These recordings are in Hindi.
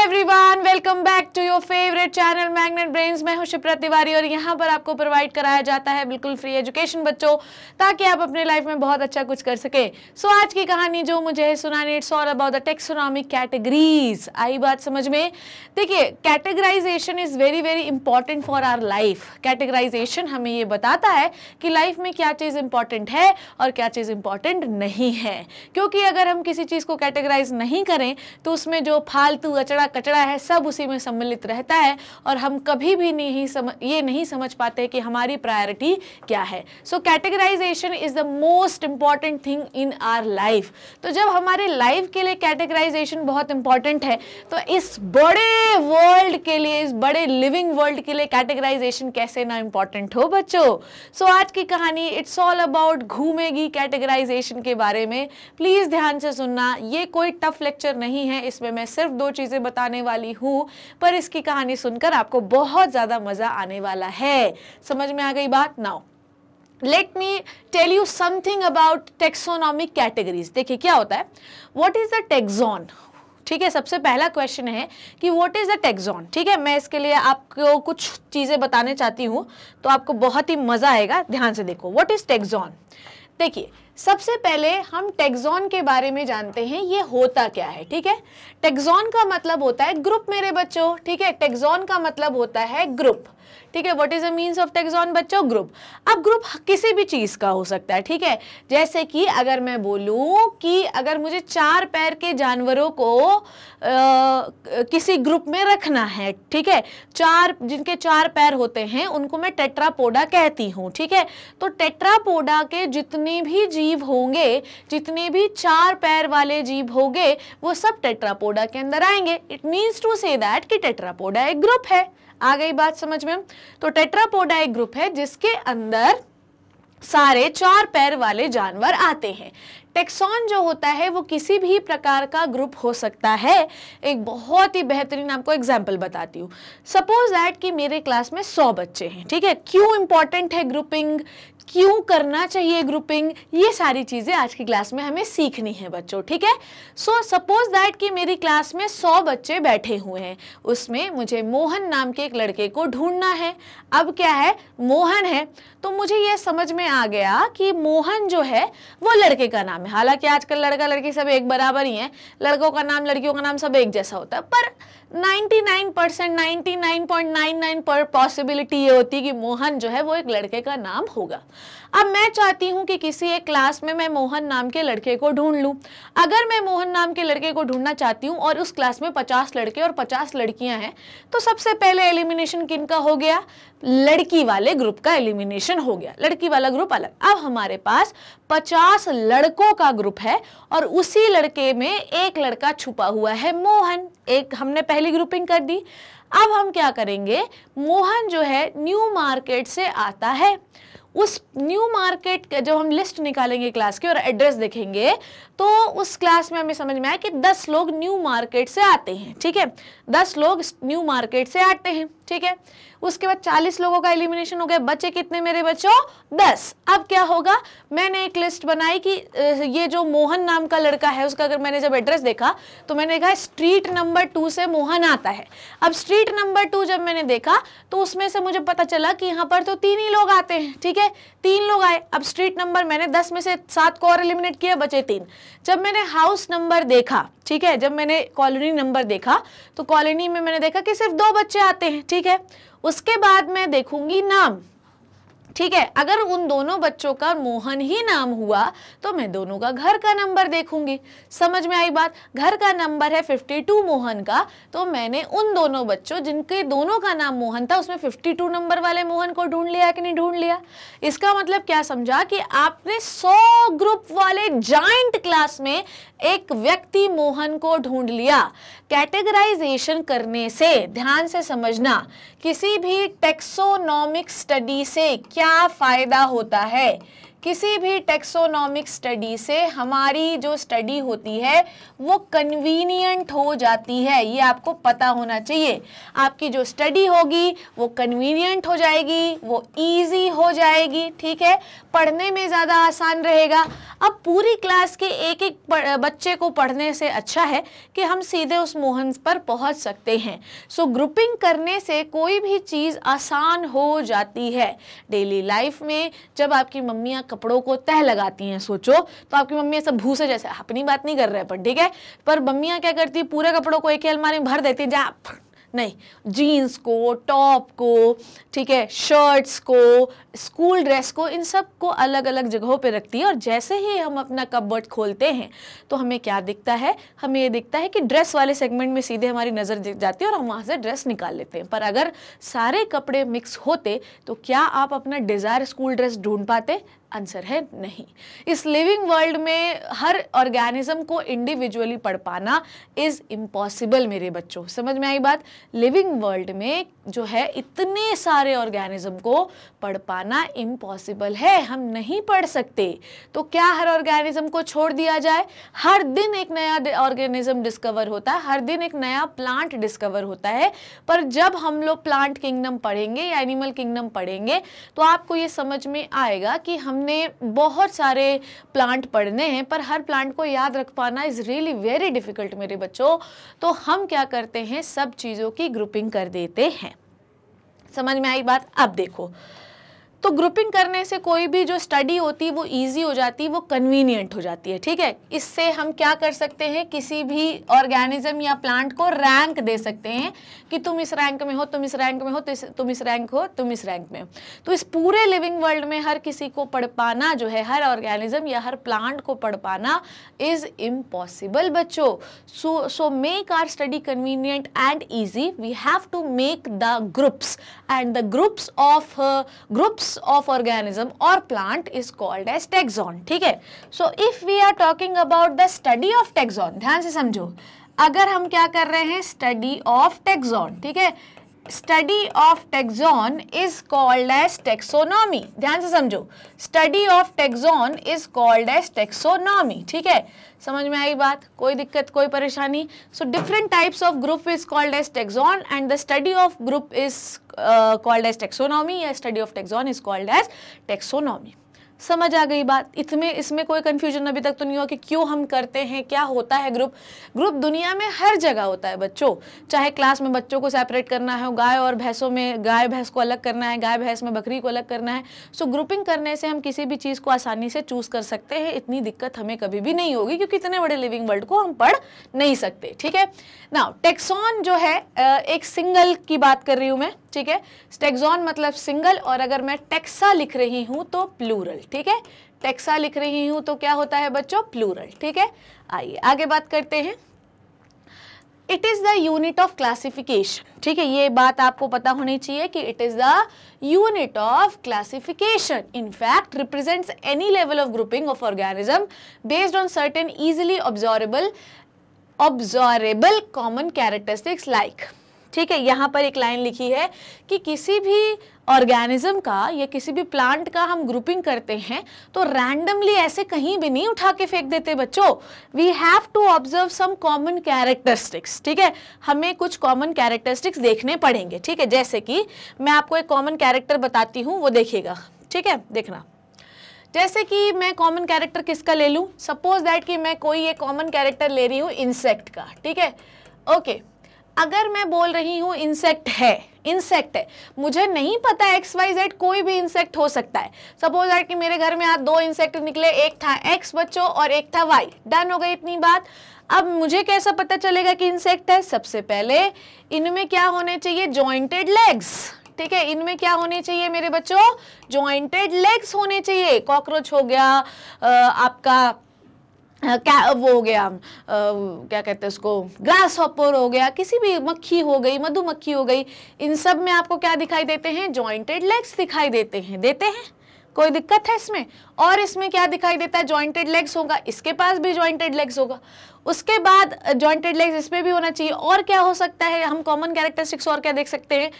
Everyone welcome back to your favourite channel Magnet Brains मैं हूं शिप्रा तिवारी और यहां पर आपको प्रोवाइड कराया जाता है बिल्कुल फ्री एजुकेशन बच्चों ताकि आप अपने लाइफ में बहुत अच्छा कुछ कर सके सो so, आज की कहानी जो मुझे है सुनानी it's all about the taxonomic categories आई बात समझ में देखिए categorisation is very very important for our life categorisation हमें ये बताता है कि लाइफ में क्या चीज़ इंपॉर्टेंट है और क्या चीज़ इंपॉर्टेंट नहीं है क्योंकि अगर हम किसी चीज़ को कैटेगराइज नहीं करें तो उसमें जो फालतू अचड़ा सारा कचरा है सब उसी में सम्मिलित रहता है और हम कभी भी नहीं सम ये नहीं समझ पाते कि हमारी प्रायोरिटी क्या है so categorisation is the most important thing in our life तो जब हमारे लाइफ के लिए कैटेगराइजेशन बहुत इंपॉर्टेंट है तो इस बड़े वर्ल्ड के लिए इस बड़े लिविंग वर्ल्ड के लिए कैटेगराइजेशन कैसे ना इंपॉर्टेंट हो बच्चों सो so, आज की कहानी इट्स ऑल अबाउट घूमेगी कैटेगराइजेशन के बारे में प्लीज़ ध्यान से सुनना ये कोई टफ लेक्चर नहीं है इसमें मैं सिर्फ दो चीज़ें बता बताने वाली हूँ पर इसकी कहानी सुनकर आपको बहुत ज़्यादा मज़ा आने वाला है समझ में आ गई बात now let me tell you something about taxonomic categories देखिए क्या होता है वॉट इज़ द टेक्सोन ठीक है सबसे पहला क्वेश्चन है कि वॉट इज़ द टेक्सोन ठीक है मैं इसके लिए आपको कुछ चीज़ें बताने चाहती हूँ तो आपको बहुत ही मज़ा आएगा ध्यान से देखो वॉट इज़ टेक्सोन देखिए सबसे पहले हम टेक्सॉन के बारे में जानते हैं ये होता क्या है ठीक है टेक्जोन का मतलब होता है ग्रुप मेरे बच्चों ठीक है टेक्जोन का मतलब होता है ग्रुप ठीक है what is the means of taxon बच्चों ग्रुप अब ग्रुप किसी भी चीज का हो सकता है ठीक है जैसे कि अगर मैं बोलूँ कि अगर मुझे चार पैर के जानवरों को आ, किसी ग्रुप में रखना है ठीक है चार जिनके चार पैर होते हैं उनको मैं टेट्रापोडा कहती हूँ ठीक है तो टेट्रापोडा के जितने भी जीव होंगे जितने भी चार पैर वाले जीव होंगे वो सब टेट्रापोडा के अंदर आएंगे it means to say that कि टेट्रापोडा एक ग्रुप है आ गई बात समझ में तो टेट्रापोडा एक ग्रुप है जिसके अंदर सारे चार पैर वाले जानवर आते हैं टेक्सॉन जो होता है वो किसी भी प्रकार का ग्रुप हो सकता है एक बहुत ही बेहतरीन आपको एग्जाम्पल बताती हूँ सपोज दैट कि मेरे क्लास में सौ बच्चे हैं ठीक है क्यों इंपॉर्टेंट है ग्रुपिंग क्यों करना चाहिए ग्रुपिंग ये सारी चीज़ें आज की क्लास में हमें सीखनी है बच्चों ठीक है सो सपोज दैट कि मेरी क्लास में सौ बच्चे बैठे हुए हैं उसमें मुझे मोहन नाम के एक लड़के को ढूंढना है अब क्या है मोहन है तो मुझे ये समझ में आ गया कि मोहन जो है वो लड़के का नाम है हालांकि आजकल लड़का लड़की सब एक बराबर ही हैं लड़कों का नाम लड़कियों का नाम सब एक जैसा होता है पर 99 पर पॉसिबिलिटी ये होती है कि मोहन जो है वो एक लड़के का नाम होगा अब मैं चाहती हूँ कि किसी एक क्लास में मैं मोहन नाम के लड़के को ढूंढ लूँ अगर मैं मोहन नाम के लड़के को ढूंढना चाहती हूँ और उस क्लास में 50 लड़के और 50 लड़कियाँ हैं तो सबसे पहले एलिमिनेशन किन का हो गया लड़की वाले ग्रुप का एलिमिनेशन हो गया लड़की वाला ग्रुप अलग अब हमारे पास 50 लड़कों का ग्रुप है और उसी लड़के में एक लड़का छुपा हुआ है मोहन एक हमने पहली ग्रुपिंग कर दी अब हम क्या करेंगे मोहन जो है न्यू मार्केट से आता है उस न्यू मार्केट का जब हम लिस्ट निकालेंगे क्लास की और एड्रेस देखेंगे तो उस क्लास में हमें समझ में आया कि दस लोग न्यू मार्केट से आते हैं ठीक है दस लोग न्यू मार्केट से आते हैं ठीक है उसके बाद 40 लोगों का एलिमिनेशन हो गया बचे कितने मेरे बच्चों 10 अब क्या होगा मैंने एक लिस्ट बनाई कि ये जो मोहन नाम का लड़का है उसका अगर मैंने जब एड्रेस देखा तो मैंने देखा स्ट्रीट नंबर टू से मोहन आता है अब स्ट्रीट नंबर टू जब मैंने देखा तो उसमें से मुझे पता चला कि यहाँ पर तो तीन ही लोग आते हैं ठीक है तीन लोग आए अब स्ट्रीट नंबर मैंने दस में से सात को और एलिमिनेट किया बचे तीन जब मैंने हाउस नंबर देखा ठीक है जब मैंने कॉलोनी नंबर देखा तो कॉलोनी में मैंने देखा कि सिर्फ दो बच्चे आते हैं ठीक है उसके बाद मैं देखूंगी नाम ठीक है अगर उन दोनों बच्चों का मोहन ही नाम हुआ तो मैं दोनों का घर का नंबर देखूंगी समझ में आई बात घर का नंबर है 52 मोहन का तो मैंने उन दोनों बच्चों जिनके दोनों का नाम मोहन था उसमें 52 नंबर वाले मोहन को ढूंढ लिया कि नहीं ढूंढ लिया इसका मतलब क्या समझा कि आपने 100 ग्रुप वाले ज्वाइंट क्लास में एक व्यक्ति मोहन को ढूंढ लिया कैटेगराइजेशन करने से ध्यान से समझना किसी भी टेक्सोनॉमिक स्टडी से क्या क्या फायदा होता है किसी भी टेक्सोनॉमिक स्टडी से हमारी जो स्टडी होती है वो कन्वीनियंट हो जाती है ये आपको पता होना चाहिए आपकी जो स्टडी होगी वो कन्वीनियंट हो जाएगी वो ईजी हो जाएगी ठीक है पढ़ने में ज़्यादा आसान रहेगा अब पूरी क्लास के एक एक बच्चे को पढ़ने से अच्छा है कि हम सीधे उस मोहन पर पहुँच सकते हैं सो ग्रुपिंग करने से कोई भी चीज़ आसान हो जाती है डेली लाइफ में जब आपकी मम्मियाँ कपड़ों को तह लगाती हैं सोचो तो आपकी मम्मी ऐसा भूसे जैसे अपनी बात नहीं कर रहे पर ठीक है पर मम्मियाँ क्या करती है पूरे कपड़ों को एक ही अलमारी में भर देती है जहाँ नहीं जीन्स को टॉप को ठीक है शर्ट्स को स्कूल ड्रेस को इन सब को अलग अलग जगहों पे रखती है और जैसे ही हम अपना कपबर्ड खोलते हैं तो हमें क्या दिखता है हमें ये दिखता है कि ड्रेस वाले सेगमेंट में सीधे हमारी नज़र दिख जाती है और हम वहाँ से ड्रेस निकाल लेते हैं पर अगर सारे कपड़े मिक्स होते तो क्या आप अपना डिज़ायर स्कूल ड्रेस ढूंढ पाते आंसर है नहीं इस लिविंग वर्ल्ड में हर ऑर्गेनिज्म को इंडिविजुअली पढ़ पाना इज़ इम्पॉसिबल मेरे बच्चों समझ में आई बात लिविंग वर्ल्ड में जो है इतने सारे ऑर्गेनिज्म को पढ़ पाना इम्पॉसिबल है हम नहीं पढ़ सकते तो क्या हर ऑर्गेनिज्म को छोड़ दिया जाए हर दिन एक नया ऑर्गेनिज्म डिस्कवर होता है हर दिन एक नया प्लांट डिस्कवर होता है पर जब हम लोग प्लांट किंगडम पढ़ेंगे या एनिमल किंगडम पढ़ेंगे तो आपको ये समझ में आएगा कि हम हमने बहुत सारे प्लांट पढ़ने हैं पर हर प्लांट को याद रख पाना इज़ रियली वेरी डिफ़िकल्ट मेरे बच्चों तो हम क्या करते हैं सब चीज़ों की ग्रुपिंग कर देते हैं समझ में आई बात अब देखो तो ग्रुपिंग करने से कोई भी जो स्टडी होती है वो ईजी हो जाती है वो कन्वीनियंट हो जाती है ठीक है इससे हम क्या कर सकते हैं किसी भी ऑर्गेनिज्म या प्लांट को रैंक दे सकते हैं कि तुम इस रैंक में हो तुम इस रैंक में हो तुम इस, तुम इस रैंक हो तुम इस रैंक में हो तो इस पूरे लिविंग वर्ल्ड में हर किसी को पढ़ पाना जो है हर ऑर्गेनिज्म या हर प्लांट को पढ़ पाना इज़ इम्पॉसिबल बच्चो so so make our study convenient and easy we have to make the groups and the groups of groups groups of organism और plant is called as taxon ठीक है so if we are talking about the study of taxon ध्यान से समझो अगर हम क्या कर रहे हैं स्टडी ऑफ टेक्सॉन ठीक है study of taxon is called as taxonomy ध्यान से समझो study of taxon is called as taxonomy ठीक है समझ में आई बात कोई दिक्कत कोई परेशानी so different types of group is called as taxon and the study of group is called as taxonomy या study of taxon is called as taxonomy समझ आ गई बात इसमें इसमें कोई कन्फ्यूजन अभी तक तो नहीं हुआ कि क्यों हम करते हैं क्या होता है ग्रुप ग्रुप दुनिया में हर जगह होता है बच्चों चाहे क्लास में बच्चों को सेपरेट करना है गाय और भैंसों में गाय भैंस को अलग करना है गाय भैंस में बकरी को अलग करना है सो ग्रुपिंग करने से हम किसी भी चीज़ को आसानी से चूज़ कर सकते हैं इतनी दिक्कत हमें कभी भी नहीं होगी क्योंकि इतने बड़े लिविंग वर्ल्ड को हम पढ़ नहीं सकते ठीक है ना टेक्सॉन जो है एक सिंगल की बात कर रही हूँ मैं ठीक है स्टेक्सॉन मतलब सिंगल और अगर मैं टेक्सा लिख रही हूं तो प्लूरल ठीक है टेक्सा लिख रही हूं तो क्या होता है बच्चों प्लूरल ठीक है आइए आगे बात करते हैं it is the unit of classification ठीक है ये बात आपको पता होनी चाहिए कि it is the unit of classification in fact represents any level of grouping of organism based on certain easily observable observable common characteristics like ठीक है यहाँ पर एक लाइन लिखी है कि किसी भी ऑर्गेनिज्म का या किसी भी प्लांट का हम ग्रुपिंग करते हैं तो रैंडमली ऐसे कहीं भी नहीं उठा के फेंक देते बच्चों we have to observe some common characteristics ठीक है हमें कुछ कॉमन कैरेक्टरिस्टिक्स देखने पड़ेंगे ठीक है जैसे कि मैं आपको एक कॉमन कैरेक्टर बताती हूँ वो देखिएगा ठीक है देखना जैसे कि मैं कॉमन कैरेक्टर किसका ले लूँ सपोज दैट कि मैं कोई ये कॉमन कैरेक्टर ले रही हूँ इंसेक्ट का ठीक है ओके okay. अगर मैं बोल रही हूँ इंसेक्ट है इंसेक्ट है मुझे नहीं पता एक्स वाई जेड कोई भी इंसेक्ट हो सकता है सपोज दैट कि मेरे घर में आज दो इंसेक्ट निकले एक था एक्स बच्चों और एक था वाई डन हो गई इतनी बात अब मुझे कैसा पता चलेगा कि इंसेक्ट है सबसे पहले इनमें क्या होने चाहिए जॉइंटेड लेग्स ठीक है इनमें क्या होने चाहिए मेरे बच्चों जॉइंटेड लेग्स होने चाहिए कॉकरोच हो गया आपका क्या वो गया, आ, हो गया क्या कहते हैं उसको ग्रास हॉपर हो गया किसी भी मक्खी हो गई मधुमक्खी हो गई इन सब में आपको क्या दिखाई देते हैं जॉइंटेड लेग्स दिखाई देते हैं देते हैं कोई दिक्कत है इसमें और इसमें क्या दिखाई देता है जॉइंटेड लेग्स होगा इसके पास भी जॉइंटेड लेग्स होगा उसके बाद जॉइंटेड लेग्स इसमें भी होना चाहिए और क्या हो सकता है हम कॉमन कैरेक्टरिस्टिक्स और क्या देख सकते हैं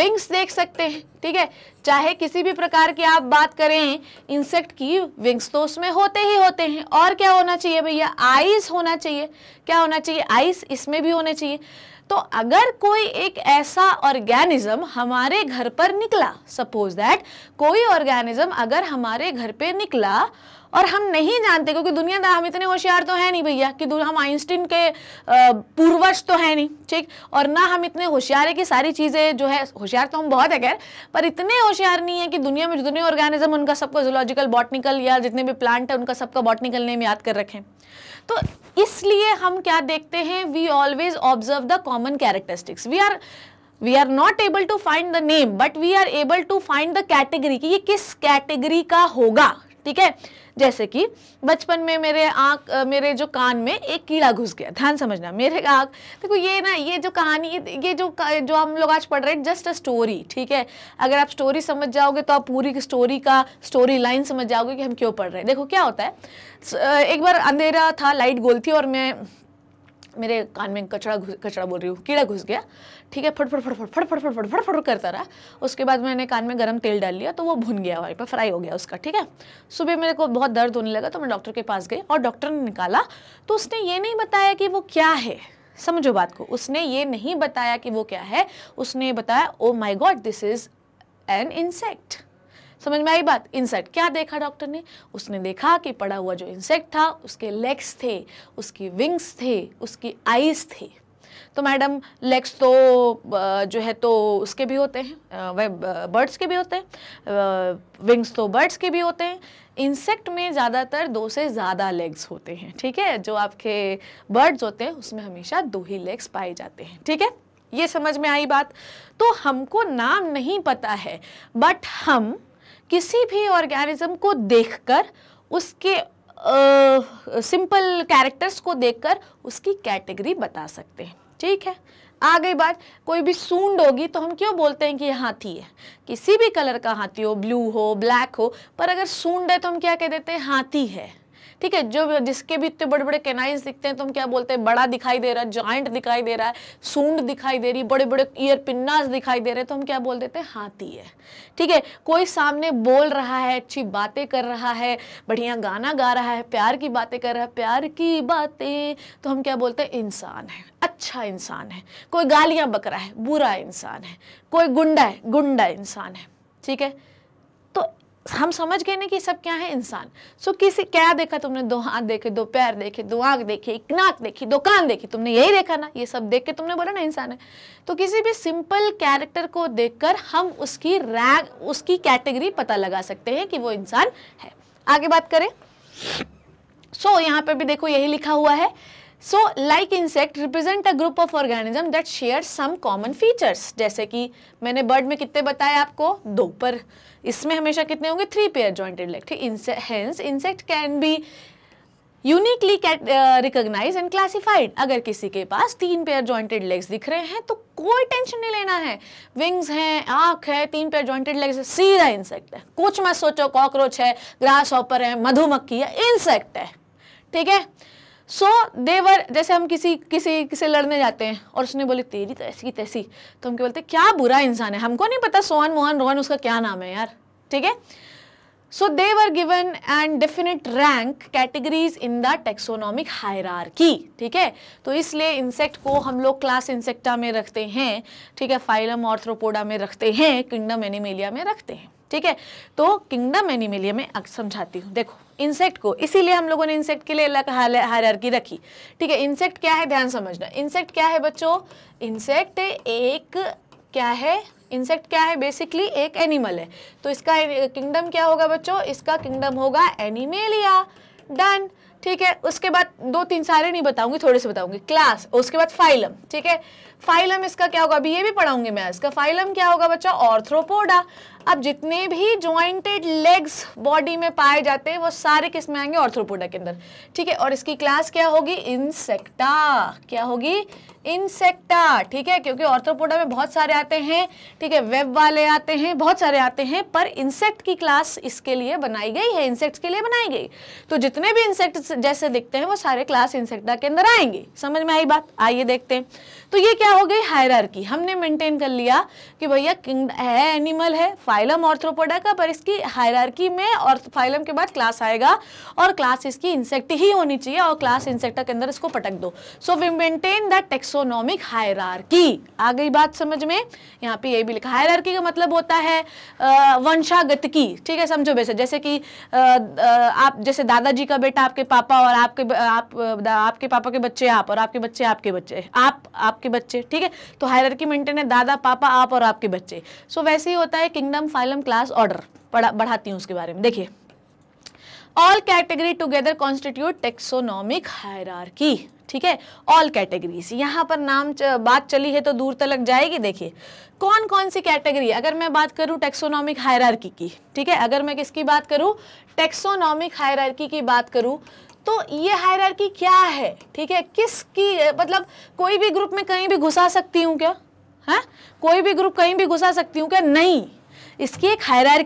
विंग्स देख सकते हैं ठीक है चाहे किसी भी प्रकार की आप बात करें इंसेक्ट की विंग्स तो उसमें होते ही होते हैं और क्या होना चाहिए भैया आइस होना चाहिए क्या होना चाहिए आइस इसमें भी होने चाहिए तो अगर कोई एक ऐसा ऑर्गेनिज्म हमारे घर पर निकला सपोज दैट कोई ऑर्गेनिज्म अगर हमारे घर पे निकला और हम नहीं जानते क्योंकि दुनियादार हम इतने होशियार तो हैं नहीं भैया कि हम आइंस्टीन के पूर्वज तो हैं नहीं ठीक और ना हम इतने होशियार है कि सारी चीज़ें जो है होशियार तो हम बहुत है खैर पर इतने होशियार नहीं है कि दुनिया में जितने ऑर्गेनिज्म उनका सबको जोलॉजिकल बॉटनिकल या जितने भी प्लांट है उनका सबका बॉटनिकल नेम याद कर रखें तो इसलिए हम क्या देखते हैं we always observe the common characteristics we are we are not able to find the name but we are able to find the category कि ये किस कैटेगरी का होगा ठीक है जैसे कि बचपन में मेरे आँख मेरे जो कान में एक कीड़ा घुस गया ध्यान समझना मेरे आँख देखो ये ना ये जो कहानी ये जो जो हम लोग आज पढ़ रहे हैं जस्ट अ स्टोरी ठीक है अगर आप स्टोरी समझ जाओगे तो आप पूरी स्टोरी का स्टोरी लाइन समझ जाओगे कि हम क्यों पढ़ रहे हैं देखो क्या होता है एक बार अंधेरा था लाइट गोल थी और मैं मेरे कान में कचड़ा कचड़ा बोल रही हूँ कीड़ा घुस गया ठीक है फटफट फटफट फटफट फटफट फटफट करता रहा उसके बाद मैंने कान में गर्म तेल डाल लिया तो वो भुन गया वहीं पर फ्राई हो गया उसका ठीक है सुबह मेरे को बहुत दर्द होने लगा तो मैं डॉक्टर के पास गई और डॉक्टर ने निकाला तो उसने ये नहीं बताया कि वो क्या है समझो बात को उसने ये नहीं बताया कि वो क्या है उसने बताया oh my god this is an insect समझ में आई बात इंसेक्ट क्या देखा डॉक्टर ने उसने देखा कि पड़ा हुआ जो इंसेक्ट था उसके लेग्स थे उसकी विंग्स थे उसकी आईज थे तो मैडम लेग्स तो जो है तो उसके भी होते हैं वह बर्ड्स के भी होते हैं विंग्स तो बर्ड्स के भी होते हैं इंसेक्ट में ज़्यादातर दो से ज़्यादा लेग्स होते हैं ठीक है जो आपके बर्ड्स होते हैं उसमें हमेशा दो ही लेग्स पाए जाते हैं ठीक है ये समझ में आई बात तो हमको नाम नहीं पता है बट हम किसी भी ऑर्गेनिज्म को देखकर उसके सिंपल uh, कैरेक्टर्स को देखकर उसकी कैटेगरी बता सकते हैं ठीक है आ गई बात कोई भी सूंड होगी तो हम क्यों बोलते हैं कि ये हाथी है किसी भी कलर का हाथी हो ब्लू हो ब्लैक हो पर अगर सूंड है तो हम क्या कह देते हैं हाथी है ठीक है जो जिसके भी इतने बड़े बड़े केनाइज दिखते हैं तो हम क्या बोलते हैं बड़ा दिखाई दे रहा है ज्वाइंट दिखाई दे रहा है सूंड दिखाई दे रही बड़े बड़े ईयर पिन्नास दिखाई दे रहे हैं तो हम क्या बोल देते हैं हाथी है ठीक है कोई सामने बोल रहा है अच्छी बातें कर रहा है बढ़िया गाना गा रहा है प्यार की बातें कर रहा है प्यार की बातें तो हम क्या बोलते हैं इंसान है अच्छा इंसान है कोई गालियां बकरा है बुरा इंसान है कोई गुंडा है गुंडा इंसान है ठीक है तो हम समझ गए ना कि सब क्या है इंसान सो so, किसी क्या देखा तुमने दो हाथ देखे दो पैर देखे दो आग देखे एक नाक देखी दो कान देखी तुमने यही देखा ना ये सब देख के तुमने बोला ना इंसान है तो किसी भी सिंपल कैरेक्टर को देखकर हम उसकी रैग उसकी कैटेगरी पता लगा सकते हैं कि वो इंसान है आगे बात करें सो so, यहाँ पे भी देखो यही लिखा हुआ है so like insect represent a group of organism that share some common features जैसे कि मैंने बर्ड में कितने बताए आपको दो पर इसमें हमेशा कितने होंगे थ्री पेयर जॉइंटेड लेग ठीक hence insect can be uniquely recognise and classified अगर किसी के पास तीन पेयर जॉइंटेड लेग्स दिख रहे हैं तो कोई टेंशन नहीं लेना है विंग्स हैं आँख है तीन पेयर जॉइंटेड लेग्स है सीधा इंसेक्ट है कुछ मत सोचो कॉकरोच है ग्रास ऑपर है मधुमक्खी है इंसेक्ट है ठीक है सो देवर जैसे हम किसी किसी किसी लड़ने जाते हैं और उसने बोली तेरी तो ऐसी तैसी तो हम क्या बोलते क्या बुरा इंसान है हमको नहीं पता सोहन मोहन रोहन उसका क्या नाम है यार ठीक है सो they were given and definite rank categories in the taxonomic hierarchy. ठीक है तो इसलिए इंसेक्ट को हम लोग क्लास इंसेक्टा में रखते हैं ठीक है फाइलम ऑर्थ्रोपोडा में रखते हैं किंगडम एनिमेलिया में रखते हैं ठीक है तो किंगडम एनिमेलिया में समझाती हूँ देखो इंसेक्ट को इसीलिए हम लोगों ने इंसेक्ट के लिए अलग की रखी ठीक है इंसेक्ट क्या है ध्यान समझना इंसेक्ट क्या है बच्चों इंसेक्ट एक क्या है इंसेक्ट क्या है बेसिकली एक एनिमल है तो इसका किंगडम क्या होगा बच्चों इसका किंगडम होगा एनिमेलिया डन ठीक है उसके बाद दो तीन सारे नहीं बताऊंगी थोड़े से बताऊंगी क्लास उसके बाद फाइलम ठीक है फाइलम इसका क्या होगा अभी ये भी पढ़ाऊंगी मैं इसका फाइलम क्या होगा बच्चा ऑर्थ्रोपोडा अब जितने भी ज्वाइंटेड लेग्स बॉडी में पाए जाते हैं वो सारे किस में आएंगे ऑर्थ्रोपोडा के अंदर ठीक है और इसकी क्लास क्या होगी इंसेक्टा क्या होगी इंसेक्टा ठीक है क्योंकि ऑर्थोपोडा में बहुत सारे आते हैं ठीक है वेब वाले आते हैं बहुत सारे आते हैं पर इंसेक्ट की क्लास इसके लिए बनाई गई है इंसेक्ट्स के लिए बनाई गई तो जितने भी इंसेक्ट जैसे दिखते हैं वो सारे क्लास इंसेक्टा के अंदर आएंगे समझ में आई बात आइए देखते हैं तो ये क्या हो गई हायरार्की हमने मेंटेन कर लिया कि भैया है एनिमल है फाइलम ऑर्थ्रोपोडा का पर इसकी हायर में और फाइलम के बाद क्लास आएगा और क्लास इसकी इंसेक्ट ही होनी चाहिए और क्लास इंसेक्टा के अंदर इसको पटक दो so we maintain that tax taxonomic hierarchy आ गई बात समझ में यहाँ पे ये भी लिखा हायरार्की का मतलब होता है वंशागत की ठीक है समझो वैसे जैसे कि आप जैसे दादाजी का बेटा आपके पापा और आपके आप आपके पापा के बच्चे आप और आपके बच्चे आपके बच्चे आप आपके बच्चे ठीक है तो हायरार्की मेंटेन है दादा पापा आप और आपके बच्चे सो वैसे ही होता है किंगडम फाइलम क्लास ऑर्डर बढ़ाती हूँ उसके बारे में देखिए all category together constitute taxonomic hierarchy ठीक है ऑल कैटेगरीज यहाँ पर नाम च, बात चली है तो दूर तक जाएगी देखिए कौन कौन सी कैटेगरी अगर मैं बात करूँ टेक्सोनॉमिक हायरार्की की ठीक है अगर मैं किसकी बात करूँ टेक्सोनॉमिक हायरार्की की बात करूँ तो ये हायरार्की क्या है ठीक है किसकी मतलब कोई भी ग्रुप में कहीं भी घुसा सकती हूँ क्या है हाँ? कोई भी ग्रुप कहीं भी घुसा सकती हूँ क्या नहीं इसकी एक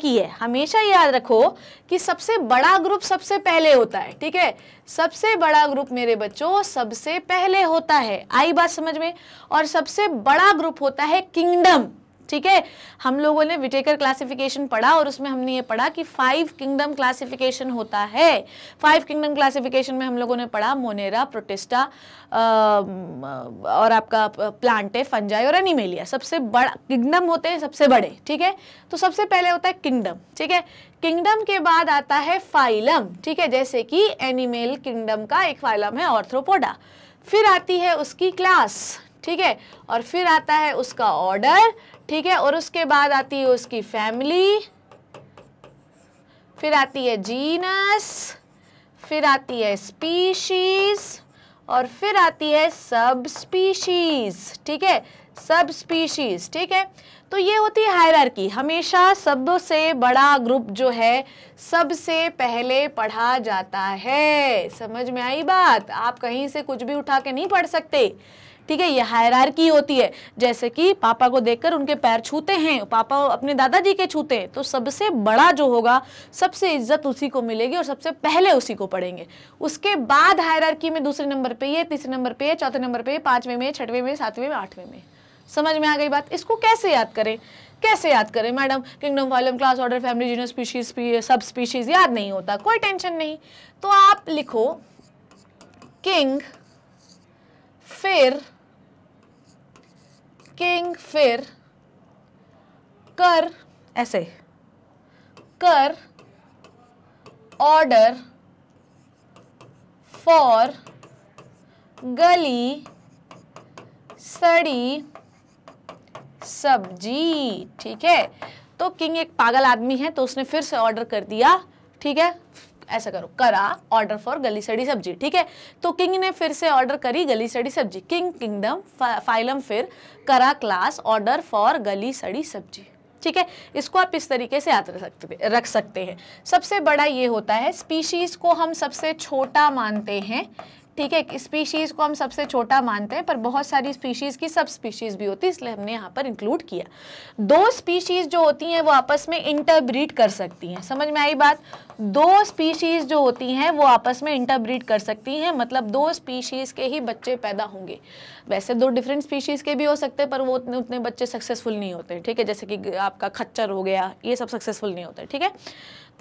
की है हमेशा याद रखो कि सबसे बड़ा ग्रुप सबसे पहले होता है ठीक है सबसे बड़ा ग्रुप मेरे बच्चों सबसे पहले होता है आई बात समझ में और सबसे बड़ा ग्रुप होता है किंगडम ठीक है हम लोगों ने विटेकर क्लासिफिकेशन पढ़ा और उसमें हमने ये पढ़ा कि फाइव किंगडम क्लासिफिकेशन होता है फाइव किंगडम क्लासिफिकेशन में हम लोगों ने पढ़ा मोनेरा प्रोटेस्टा और आपका प्लांट है फंजाई और एनिमेलिया सबसे बड़ा किंगडम होते हैं सबसे बड़े ठीक है तो सबसे पहले होता है किंगडम ठीक है किंगडम के बाद आता है फाइलम ठीक है जैसे कि एनिमेल किंगडम का एक फाइलम है ऑर्थ्रोपोडा फिर आती है उसकी क्लास ठीक है और फिर आता है उसका ऑर्डर ठीक है और उसके बाद आती है उसकी फैमिली फिर आती है जीनस फिर आती है स्पीशीज और फिर आती है सब स्पीशीज ठीक है सब स्पीशीज ठीक है तो ये होती है हायरार्की हमेशा सबसे बड़ा ग्रुप जो है सबसे पहले पढ़ा जाता है समझ में आई बात आप कहीं से कुछ भी उठा के नहीं पढ़ सकते ठीक है ये हायरार होती है जैसे कि पापा को देखकर उनके पैर छूते हैं पापा अपने दादाजी के छूते हैं तो सबसे बड़ा जो होगा सबसे इज्जत उसी को मिलेगी और सबसे पहले उसी को पढ़ेंगे उसके बाद हायरार में दूसरे नंबर पर ये तीसरे नंबर पर चौथे नंबर पर पाँचवें में छठवें में सातवें में आठवें में समझ में आ गई बात इसको कैसे याद करें कैसे याद करें madam kingdom phylum class order family genus species सब स्पीशीज याद नहीं होता कोई टेंशन नहीं तो आप लिखो किंग फिर किंग फिर कर ऐसे कर ऑर्डर फॉर गली सड़ी सब्जी ठीक है तो किंग एक पागल आदमी है तो उसने फिर से ऑर्डर कर दिया ठीक है ऐसा करो करा ऑर्डर फॉर गली सड़ी सब्जी ठीक है तो किंग ने फिर से ऑर्डर करी गली सड़ी सब्जी किंग किंगडम फाइलम फिर करा क्लास ऑर्डर फॉर गली सड़ी सब्जी ठीक है इसको आप इस तरीके से याद रख सकते रख सकते हैं सबसे बड़ा ये होता है स्पीशीज़ को हम सबसे छोटा मानते हैं ठीक है स्पीशीज़ को हम सबसे छोटा मानते हैं पर बहुत सारी स्पीशीज़ की सब स्पीशीज़ भी होती है इसलिए हमने यहाँ पर इंक्लूड किया दो स्पीशीज़ जो होती हैं वो आपस में इंटरब्रीड कर सकती हैं समझ में आई बात दो स्पीशीज़ जो होती हैं वो आपस में इंटरब्रीड कर सकती हैं मतलब दो स्पीशीज़ के ही बच्चे पैदा होंगे वैसे दो डिफरेंट स्पीशीज़ के भी हो सकते हैं पर वो उतने उतने बच्चे सक्सेसफुल नहीं होते ठीक है जैसे कि आपका खच्चर हो गया ये सब सक्सेसफुल नहीं होते ठीक है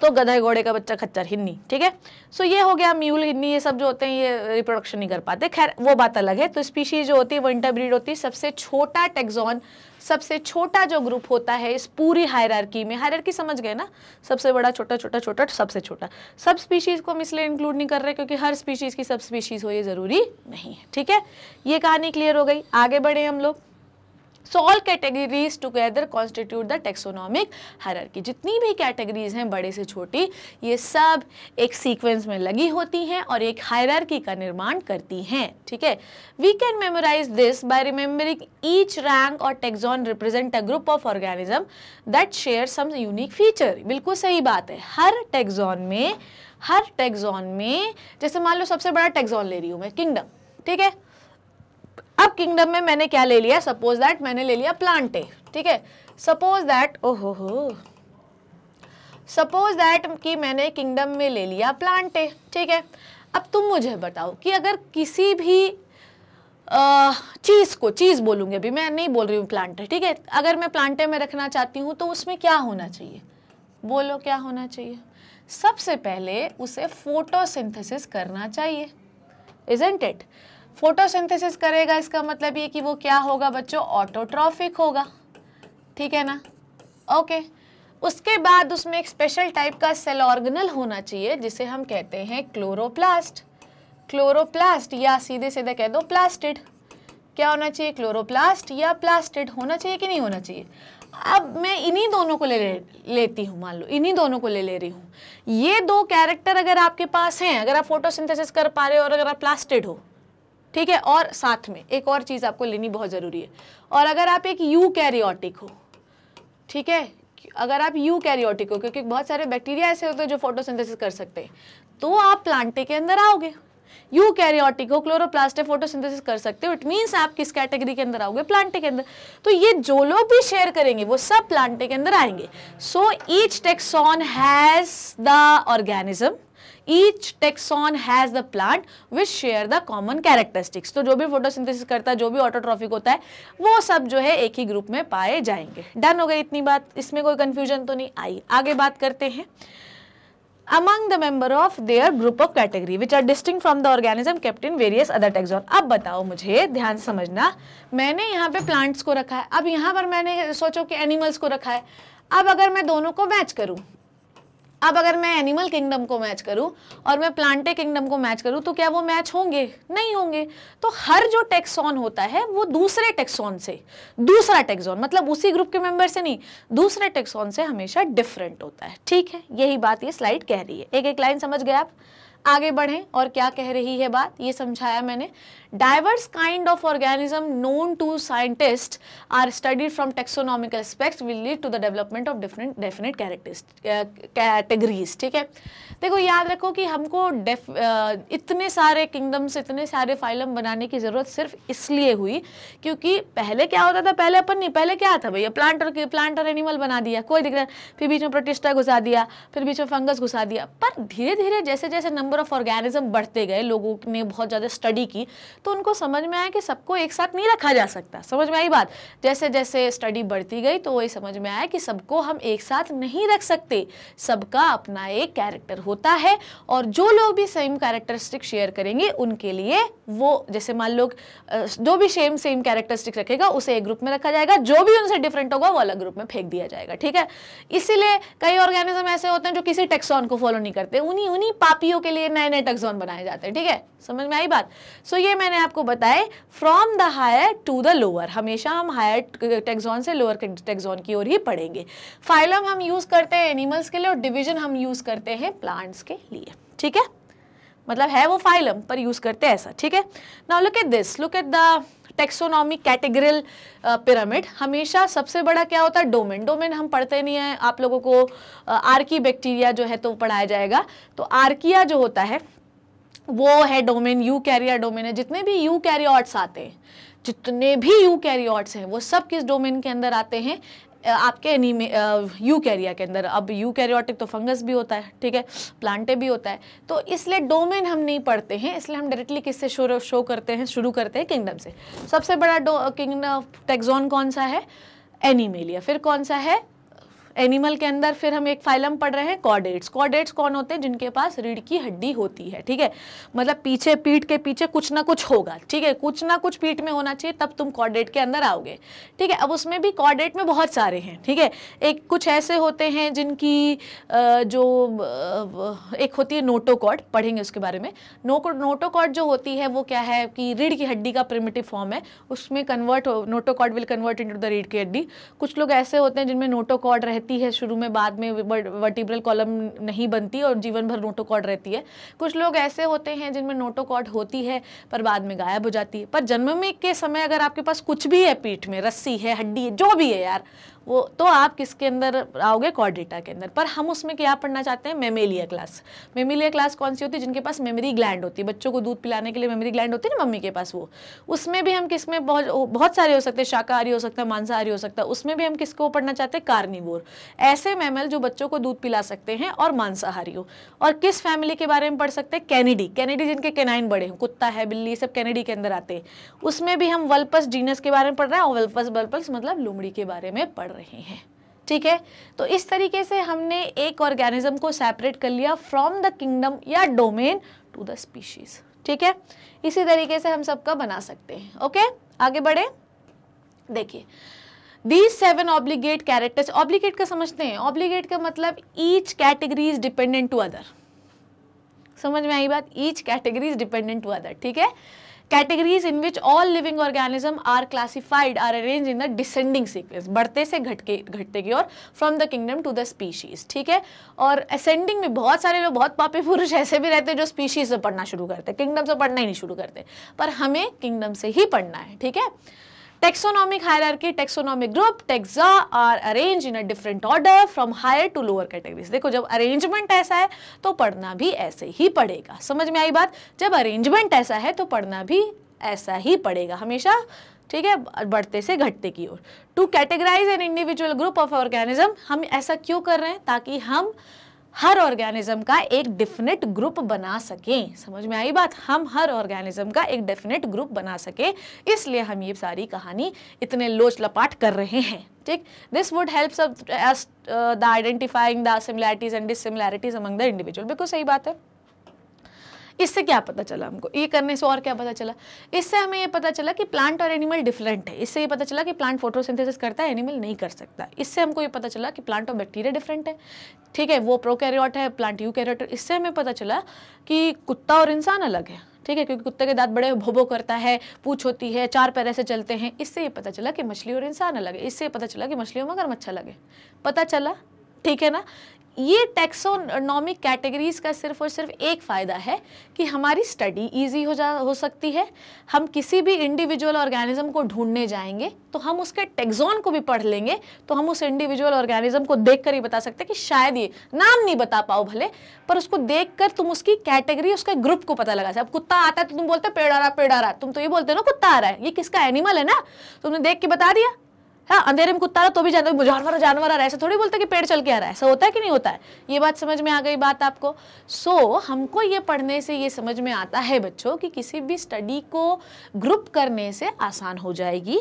तो गधे घोड़े का बच्चा खच्चर हिन्नी ठीक है सो ये हो गया म्यूल हिन्नी ये सब जो होते हैं ये रिप्रोडक्शन नहीं कर पाते खैर वो बात अलग है तो स्पीशीज जो होती है वो इंटरब्रीड होती है सबसे छोटा टेक्जोन सबसे छोटा जो ग्रुप होता है इस पूरी हायरकी में हायरकी समझ गए ना सबसे बड़ा छोटा छोटा छोटा सबसे छोटा सब स्पीशीज़ को हम इसलिए इंक्लूड नहीं कर रहे क्योंकि हर स्पीशीज़ की सब स्पीशीज़ हो ये ज़रूरी नहीं है ठीक है ये कहानी क्लियर हो गई आगे बढ़े हम लोग so all categories together constitute the taxonomic की जितनी भी कैटेगरीज हैं बड़े से छोटी ये सब एक सीक्वेंस में लगी होती हैं और एक हायरकी का निर्माण करती हैं ठीक है we can memorise this by remembering each rank और taxon represent a group of organism that share some unique feature बिल्कुल सही बात है हर टेक्सोन में हर टेक्सोन में जैसे मान लो सबसे बड़ा टेक्सोन ले रही हूँ मैं किंगडम ठीक है अब किंगडम में मैंने क्या ले लिया सपोज दैट मैंने ले लिया प्लांट ए ठीक है सपोज दैट ओहो हो सपोज दैट कि मैंने किंगडम में ले लिया प्लांट ए ठीक है अब तुम मुझे बताओ कि अगर किसी भी चीज़ को चीज़ बोलूँगी अभी मैं नहीं बोल रही हूँ प्लांटे ठीक है अगर मैं प्लांटे में रखना चाहती हूँ तो उसमें क्या होना चाहिए बोलो क्या होना चाहिए सबसे पहले उसे फोटोसिंथेसिस करना चाहिए इजेंट इट फोटोसिंथेसिस करेगा इसका मतलब ये कि वो क्या होगा बच्चों ऑटोट्रॉफिक होगा ठीक है ना ओके उसके बाद उसमें एक स्पेशल टाइप का सेल ऑर्गेनल होना चाहिए जिसे हम कहते हैं क्लोरोप्लास्ट क्लोरोप्लास्ट या सीधे सीधे कह दो प्लास्टिड क्या होना चाहिए क्लोरोप्लास्ट या प्लास्टिड होना चाहिए कि नहीं होना चाहिए अब मैं इन्हीं दोनों को ले, ले लेती हूँ मान लो इन्हीं दोनों को ले ले रही हूँ ये दो कैरेक्टर अगर आपके पास हैं अगर आप फोटोसिंथेसिस कर पा रहे हो और अगर आप प्लास्टिड हो ठीक है और साथ में एक और चीज़ आपको लेनी बहुत ज़रूरी है और अगर आप एक यू कैरियोटिक हो ठीक है अगर आप यू कैरियोटिक हो क्योंकि बहुत सारे बैक्टीरिया ऐसे होते हैं जो फोटोसिंथेसिस कर सकते हैं तो आप प्लांटे के अंदर आओगे यू कैरियोटिक हो क्लोरोप्लास्ट फोटोसिंथेसिस कर सकते हो इट मीन्स आप किस कैटेगरी के अंदर आओगे प्लांटे के अंदर तो ये जो लोग भी शेयर करेंगे वो सब प्लांटे के अंदर आएंगे so each taxon has the organism each taxon has the plant which share the common characteristics तो जो भी फोटोसिंथेसिस करता है जो भी ऑटोट्रॉफिक होता है वो सब जो है एक ही ग्रुप में पाए जाएंगे डन हो गई इतनी बात इसमें कोई कंफ्यूजन तो नहीं आई आगे बात करते हैं among the member of their group of category which are distinct from the organism kept in various other taxon अब बताओ मुझे ध्यान समझना मैंने यहाँ पे प्लांट्स को रखा है अब यहाँ पर मैंने सोचो कि एनिमल्स को रखा है अब अगर मैं दोनों को मैच करूँ अब अगर मैं एनिमल किंगडम को मैच करूं और मैं प्लांटे किंगडम को मैच करूं तो क्या वो मैच होंगे नहीं होंगे तो हर जो टेक्सॉन होता है वो दूसरे टेक्सॉन से दूसरा टेक्सॉन मतलब उसी ग्रुप के मेंबर से नहीं दूसरे टेक्सॉन से हमेशा डिफरेंट होता है ठीक है यही बात ये स्लाइड कह रही है एक एक लाइन समझ गए आप आगे बढ़ें और क्या कह रही है बात ये समझाया मैंने kind of organism known to scientist are studied from taxonomical aspect will lead to the development of different definite characters categories ठीक है देखो याद रखो कि हमको डेफ, uh, इतने सारे किंगडम्स इतने सारे फाइलम बनाने की ज़रूरत सिर्फ इसलिए हुई क्योंकि पहले क्या होता था पहले अपन नहीं पहले क्या था भैया प्लांट और प्लांट और एनिमल बना दिया कोई दिख रहा फिर बीच में प्रोटिस्टा घुसा दिया फिर बीच में फंगस घुसा दिया पर धीरे धीरे जैसे जैसे नंबर ऑफ ऑर्गेनिज्म बढ़ते गए लोगों ने बहुत ज़्यादा स्टडी की तो उनको समझ में आया कि सबको एक साथ नहीं रखा जा सकता समझ में आई बात जैसे जैसे स्टडी बढ़ती गई तो वही समझ में आया कि सबको हम एक साथ नहीं रख सकते सबका अपना एक कैरेक्टर होता है और जो लोग भी सेम कैरेक्टरिस्टिक शेयर करेंगे उनके लिए वो जैसे मान लो जो भी सेम सेम कैरेक्टरिस्टिक रखेगा उसे एक ग्रुप में रखा जाएगा जो भी उनसे डिफरेंट होगा वो अलग ग्रुप में फेंक दिया जाएगा ठीक है इसीलिए कई ऑर्गेनिज्म ऐसे होते हैं जो किसी टेक्सॉन को फॉलो नहीं करते उन्हीं उन्हीं पापियों के लिए नए नए टेक्सॉन बनाए जाते हैं ठीक है समझ में आई बात सो so, ये मैं मैंने आपको बताए from the higher to the lower हमेशा हम हायर टेक्सॉन से लोअर टेक्सॉन की ओर ही पढ़ेंगे फाइलम हम यूज़ करते हैं एनिमल्स के लिए और डिविजन हम यूज़ करते हैं प्लांट्स के लिए ठीक है मतलब है वो फाइलम पर यूज़ करते हैं ऐसा ठीक है now look at this look at the taxonomic categorial pyramid हमेशा सबसे बड़ा क्या होता है डोमेन डोमेन हम पढ़ते नहीं हैं आप लोगों को आर्की uh, बैक्टीरिया जो है तो पढ़ाया जाएगा तो आर्किया जो होता है वो है डोमेन यू कैरियर डोमेन है जितने भी यू कैरियॉट्स आते हैं जितने भी यू कैरियॉट्स हैं वो सब किस डोमेन के अंदर आते हैं आपके एनीमे यू कैरिया के अंदर अब यू कैरियोटिक तो फंगस भी होता है ठीक है प्लांटे भी होता है तो इसलिए डोमेन हम नहीं पढ़ते हैं इसलिए हम डायरेक्टली किससे शो शो करते हैं शुरू करते हैं किंगडम से सबसे बड़ा किंगडम टेक्जोन कौन सा है एनीमेलिया फिर कौन सा है एनिमल के अंदर फिर हम एक फाइलम पढ़ रहे हैं कॉडेट्स कॉडेट्स कौन होते हैं जिनके पास रीढ़ की हड्डी होती है ठीक है मतलब पीछे पीठ के पीछे कुछ ना कुछ होगा ठीक है कुछ ना कुछ पीठ में होना चाहिए तब तुम कॉडेट के अंदर आओगे ठीक है अब उसमें भी कॉडेट में बहुत सारे हैं ठीक है एक कुछ ऐसे होते हैं जिनकी जो एक होती है नोटोकॉड पढ़ेंगे उसके बारे में नोको नोटोकॉड जो होती है वो क्या है कि रीढ़ की हड्डी का प्रिमेटिव फॉर्म है उसमें convert notochord will convert in the रीढ़ की हड्डी कुछ लोग ऐसे होते हैं जिनमें नोटोकॉड रहते बनती है शुरू में बाद में वर्टिब्रल कॉलम नहीं बनती और जीवन भर नोटोकॉड रहती है कुछ लोग ऐसे होते हैं जिनमें नोटोकॉड होती है पर बाद में गायब हो जाती है पर जन्म में के समय अगर आपके पास कुछ भी है पीठ में रस्सी है हड्डी है जो भी है यार वो तो आप किसके अंदर आओगे कॉर्डेटा के अंदर पर हम उसमें क्या पढ़ना चाहते हैं मेमेलिया क्लास मेमेलिया क्लास कौन सी होती है जिनके पास मेमरी ग्लैंड होती है बच्चों को दूध पिलाने के लिए मेमरी ग्लैंड होती है ना मम्मी के पास वो उसमें भी हम किस में बहुत बहुत सारे हो सकते हैं शाकाहारी हो सकता है मांसाहारी हो सकता है उसमें भी हम किसको पढ़ना चाहते हैं कार्निवोर ऐसे मेमल जो बच्चों को दूध पिला सकते हैं और मांसाहारी हो और किस फैमिली के बारे में पढ़ सकते हैं कैनेडी कैनेडी जिनके कैनाइन बड़े हैं कुत्ता है बिल्ली सब कैनेडी के अंदर आते हैं उसमें भी हम वल्पस जीनस के बारे में पढ़ रहे हैं और वल्पस वल्पस मतलब लुमड़ी के बारे में पढ़ रहे हैं रहे हैं ठीक है तो इस तरीके से हमने एक ऑर्गेनिज्म को सेपरेट कर लिया फ्रॉम द किंगडम या डोमेन टू द स्पीशीज ठीक है इसी तरीके से हम सबका बना सकते हैं ओके आगे बढ़े देखिए these seven obligate characters obligate का समझते हैं ऑब्लीगेट का मतलब each category is dependent to other समझ में आई बात each category is dependent to other ठीक है categories in which all living organism are classified are arrange in the descending sequence बढ़ते से घटके घटते की ओर from the kingdom to the species ठीक है और असेंडिंग में बहुत सारे लोग बहुत पापी पुरुष ऐसे भी रहते हैं जो स्पीशीज से पढ़ना शुरू करते हैं किंगडम से पढ़ना ही नहीं शुरू करते पर हमें किंगडम से ही पढ़ना है ठीक है taxonomic hierarchy taxonomic group taxa are arrange in a different order from higher to lower categories देखो जब अरेंजमेंट ऐसा है तो पढ़ना भी ऐसे ही पड़ेगा समझ में आई बात जब अरेंजमेंट ऐसा है तो पढ़ना भी ऐसा ही पड़ेगा हमेशा ठीक है बढ़ते से घटते की ओर to categorise an individual group of organism हम ऐसा क्यों कर रहे हैं ताकि हम हर ऑर्गेनिज्म का एक डिफिनेट ग्रुप बना सकें समझ में आई बात हम हर ऑर्गेनिज्म का एक डेफिनेट ग्रुप बना सके इसलिए हम ये सारी कहानी इतने लोच लपाट कर रहे हैं ठीक this would help the identifying the similarities and dissimilarities among the individual बिल्कुल सही बात है इससे क्या पता चला हमको ये करने से और क्या पता चला इससे हमें ये पता चला कि प्लांट और एनिमल डिफरेंट है इससे ये पता चला कि प्लांट फोटोसिंथेसिस करता है एनिमल नहीं कर सकता इससे हमको ये पता चला कि प्लांट और बैक्टीरिया डिफरेंट है ठीक है वो प्रोकैरियोट है प्लांट यू इससे हमें पता चला कि कुत्ता और इंसान अलग है ठीक है क्योंकि कुत्ते के दांत बड़े भोबो करता है पूछ होती है चार पैर ऐसे चलते हैं इससे ये पता चला कि मछली और इंसान अलग है इससे पता चला कि मछली और मगरमच्छ अलग है पता चला ठीक है ना ये टेक्सोनॉमिक कैटेगरीज़ का सिर्फ और सिर्फ एक फ़ायदा है कि हमारी स्टडी इजी हो जा हो सकती है हम किसी भी इंडिविजुअल ऑर्गेनिज्म को ढूंढने जाएंगे तो हम उसके टेक्सोन को भी पढ़ लेंगे तो हम उस इंडिविजुअल ऑर्गेनिज्म को देख कर ही बता सकते हैं कि शायद ये नाम नहीं बता पाओ भले पर उसको देख कर तुम उसकी कैटेगरी उसके ग्रुप को पता लगा सकते अब कुत्ता आता है तो तुम बोलते पेड़ आ रहा पेड़ आ रहा तुम तो ये बोलते हो ना कुत्ता आ रहा है ये किसका एनिमल है ना तुमने देख के बता दिया हाँ अंधेरे में कुत्ता रहा तो भी जानवर जानवर जानवर आ रहा है ऐसा थोड़ी बोलते कि पेड़ चल के आ रहा है ऐसा होता है कि नहीं होता है ये बात समझ में आ गई बात आपको सो so, हमको ये पढ़ने से ये समझ में आता है बच्चों कि किसी भी स्टडी को ग्रुप करने से आसान हो जाएगी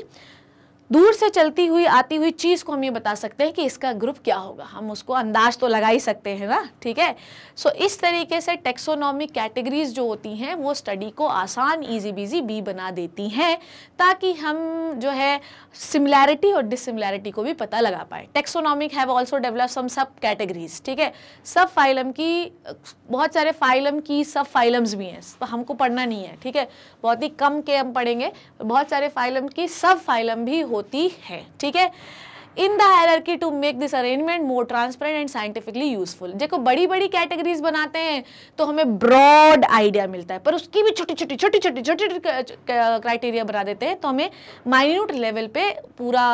दूर से चलती हुई आती हुई चीज़ को हम ये बता सकते हैं कि इसका ग्रुप क्या होगा हम उसको अंदाज तो लगा ही सकते हैं ना ठीक है सो so, इस तरीके से टेक्सोनॉमिक कैटेगरीज जो होती हैं वो स्टडी को आसान ईजी बीजी बी बना देती हैं ताकि हम जो है सिमिलैरिटी और डिसिमिलैरिटी को भी पता लगा पाए taxonomic have also develop some sub categories ठीक है सब फाइलम की बहुत सारे फाइलम की सब फाइलम्स भी हैं तो हमको पढ़ना नहीं है ठीक है बहुत ही कम के हम पढ़ेंगे बहुत सारे फाइलम की सब फाइलम भी हो होती है ठीक है in the key to make this arrangement more transparent and scientifically useful देखो बड़ी बड़ी कैटेगरीज बनाते हैं तो हमें ब्रॉड आइडिया मिलता है पर उसकी भी छोटी छोटी छोटी छोटी छोटी क्राइटेरिया बना देते हैं तो हमें माइन्यूट लेवल पे पूरा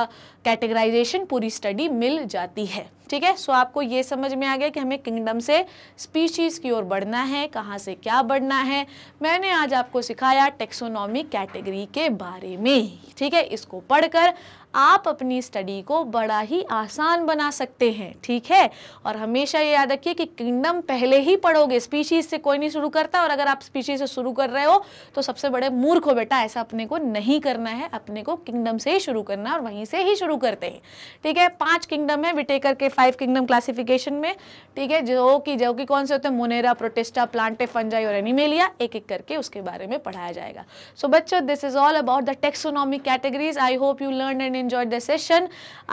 कैटेगराइजेशन पूरी स्टडी मिल जाती है ठीक है सो आपको ये समझ में आ गया कि हमें किंगडम से स्पीशीज़ की ओर बढ़ना है कहाँ से क्या बढ़ना है मैंने आज आपको सिखाया टेक्सोनॉमी कैटेगरी के बारे में ठीक है इसको पढ़कर आप अपनी स्टडी को बड़ा ही आसान बना सकते हैं ठीक है और हमेशा ये याद रखिए कि किंगडम पहले ही पढ़ोगे स्पीशीज से कोई नहीं शुरू करता और अगर आप स्पीशीज से शुरू कर रहे हो तो सबसे बड़े मूर्ख हो बेटा ऐसा अपने को नहीं करना है अपने को किंगडम से ही शुरू करना है और वहीं से ही शुरू करते हैं ठीक है पांच किंगडम है विटेकर के फाइव किंगडम क्लासिफिकेशन में ठीक है जो कि जो कि कौन से होते हैं मोनेरा प्रोटेस्टा प्लांटे फंजाई और एनिमेलिया एक एक करके उसके बारे में पढ़ाया जाएगा सो बच्चो this is all about the taxonomic categories I hope you learn and enjoyed the session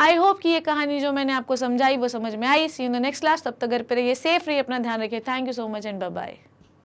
I hope कि ये कहानी जो मैंने आपको समझाई वो समझ में आई see in the next class तब तक घर पर रहिए सेफ रहिए अपना ध्यान रखिए thank you so much and bye